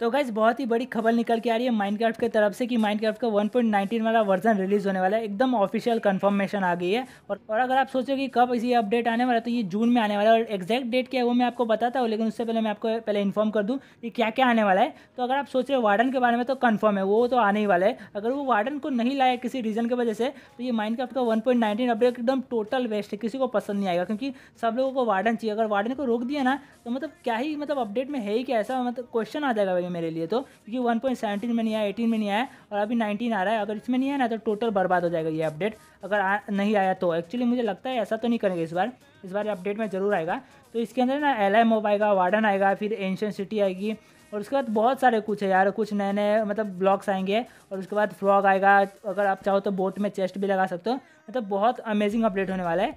तो गाइज बहुत ही बड़ी खबर निकल के आ रही है माइनक्राफ्ट की तरफ से कि माइनक्राफ्ट का 1.19 वाला वर्जन रिलीज होने वाला है एकदम ऑफिशियल कंफर्मेशन आ गई है और, और अगर आप सोचो कि कब इसी अपडेट आने वाला है तो ये जून में आने वाला है और एग्जैक्ट डेट क्या है वो मैं आपको बताता हूँ लेकिन उससे पहले मैं आपको पहले इन्फॉर्म कर दूँ कि क्या क्या आने वाला है तो अगर आप सोच रहे वार्डन के बारे में तो कन्फर्म है वो तो आने ही वाला है अगर वो वार्डन को नहीं लाया किसी रीज़न की वजह से तो ये माइनक्राफ्ट का वन अपडेट एकदम टोटल वेस्ट है किसी को पसंद नहीं आएगा क्योंकि सब लोगों को वार्डन चाहिए अगर वार्डन को रोक दिया ना तो मतलब क्या ही मतलब अपडेट में है ही क्या ऐसा मतलब क्वेश्चन आ जाएगा हुए मेरे लिए तो क्योंकि वन पॉइंट सेवेंटीन में नहीं आया एटीन में नहीं आया और अभी नाइनटीन आ रहा है अगर इसमें नहीं आया ना तो टोटल बर्बाद हो जाएगा ये अपडेट अगर आ, नहीं आया तो एक्चुअली मुझे लगता है ऐसा तो नहीं करेंगे इस बार इस बार अपडेट में ज़रूर आएगा तो इसके अंदर ना एल आई मोब आएगा वार्डन आएगा फिर एंशियन सिटी आएगी और उसके बाद बहुत सारे कुछ है यार कुछ नए नए मतलब ब्लॉग्स आएंगे और उसके बाद फ्लॉग आएगा अगर आप चाहो तो बोट में चेस्ट भी लगा सकते हो मतलब बहुत अमेजिंग अपडेट होने वाला है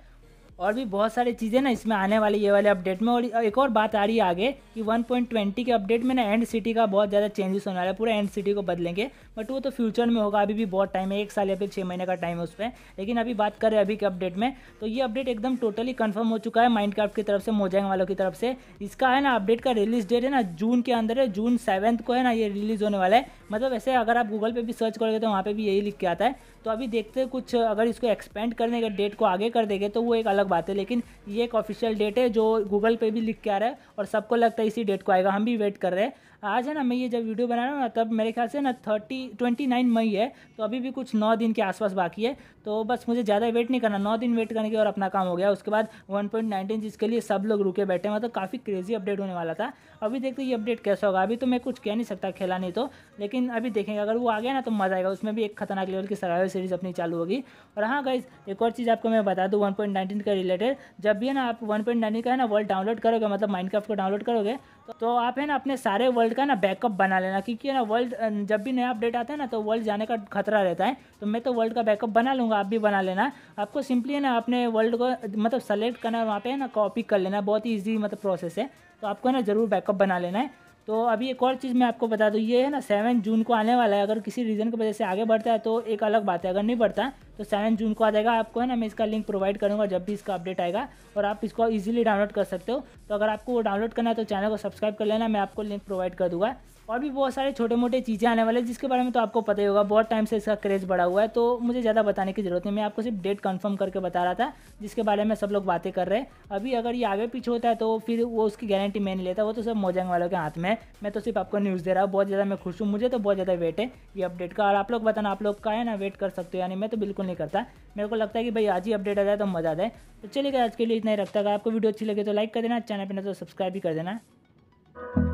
और भी बहुत सारी चीज़ें ना इसमें आने वाली ये वाले अपडेट में और एक और बात आ रही है आगे कि 1.20 के अपडेट में ना एंड सिटी का बहुत ज़्यादा चेंजेस होने वाला है पूरा एंड सिटी को बदलेंगे बट वो तो फ्यूचर में होगा अभी भी बहुत टाइम है एक साल या फिर छः महीने का टाइम है उस पर लेकिन अभी बात करें अभी के अपडेट में तो ये अपडेट एकदम टोटली कन्फर्म हो चुका है माइंड की तरफ से मोजैंग वालों की तरफ से इसका है ना अपडेट का रिलीज डेट है ना जून के अंदर है जून सेवन्थ को है ना ये रिलीज़ होने वाला है मतलब ऐसे अगर आप गूगल पर भी सर्च करोगे तो वहाँ पर भी यही लिख के आता है तो अभी देखते कुछ अगर इसको एक्सपेंड करने के डेट को आगे कर देंगे तो वो एक अलग बात है लेकिन ये एक ऑफिशियल डेट है जो गूगल पे भी लिख के आ रहा है और सबको लगता है इसी डेट को आएगा हम भी वेट कर रहे हैं आज है ना मैं ये जब वीडियो बना रहा हूँ ना तब मेरे ख्याल से ना थर्टी ट्वेंटी नाइन मई है तो अभी भी कुछ नौ दिन के आसपास बाकी है तो बस मुझे ज़्यादा वेट नहीं करना नौ दिन वेट करने के और अपना काम हो गया उसके बाद वन पॉइंट नाइनटीन जिसके लिए सब लोग रुके बैठे हैं मतलब काफ़ी क्रेजी अपडेट होने वाला था अभी देखते ये अपडेट कैसा होगा अभी तो मैं कुछ कह नहीं सकता खेला नहीं तो लेकिन अभी देखेंगे अगर वो आ गया ना तो मज़ा आएगा उसमें भी एक खतरनाक लेवल की सर्वाइवल सीरीज़ अपनी चालू होगी और हाँ गाइज एक और चीज़ आपको मैं बता दूँ वन पॉइंट नाइनटीन के रिलेटेड जब भी है ना आप वन पॉइंट का है ना वर्ल्ड डाउनलोड करोगे मतलब माइंड को डाउनलोड करोगे तो आप है ना अपने सारे वर्ल्ड का ना बैकअप बना लेना क्योंकि ना वर्ल्ड जब भी नया अपडेट आता है ना तो वर्ल्ड जाने का खतरा रहता है तो मैं तो वर्ल्ड का बैकअप बना लूँगा आप भी बना लेना आपको सिंपली है ना अपने वर्ल्ड को मतलब सेलेक्ट करना वहाँ पर है ना कॉपी कर लेना बहुत ही ईजी मतलब प्रोसेस है तो आपको ना ज़रूर बैकअप बना लेना है तो अभी एक और चीज़ मैं आपको बता दूँ ये है ना सेवन जून को आने वाला है अगर किसी रीज़न की वजह से आगे बढ़ता है तो एक अलग बात है अगर नहीं बढ़ता तो सेवन जून को आ जाएगा आपको है ना मैं इसका लिंक प्रोवाइड करूँगा जब भी इसका अपडेट आएगा और आप इसको ईजिली डाउनलोड कर सकते हो तो अगर आपको वो डाउनलोड करना है तो चैनल को सब्सक्राइब कर लेना मैं आपको लिंक प्रोवाइड कर दूँगा और भी बहुत सारे छोटे मोटे चीज़ें आने वाले हैं जिसके बारे में तो आपको पता ही होगा बहुत टाइम से इसका क्रेज़ बढ़ा हुआ है तो मुझे ज़्यादा बताने की ज़रूरत नहीं मैं आपको सिर्फ डेट कंफर्म करके बता रहा था जिसके बारे में सब लोग बातें कर रहे हैं अभी अगर ये आगे पीछे होता है तो फिर वो उसकी गारंटी मैं नहीं लेता वो तो सब मोजंग वालों के हाथ में मैं तो सिर्फ आपको न्यूज़ दे रहा हूँ बहुत ज़्यादा मैं खुश हूँ मुझे तो बहुत ज़्यादा वेट है ये अपडेट का और आप लोग बताना आप लोग का है ना वेट कर सकते हो यानी मैं तो बिल्कुल नहीं करता मेरे को लगता है कि भाई आज ही अपडेट आ जाए तो मज़ा आ जाए तो चलिए आज के लिए इतना ही रखता है आपको वीडियो अच्छी लगे तो लाइक कर देना चैनल पर ना तो सब्सक्राइब भी कर देना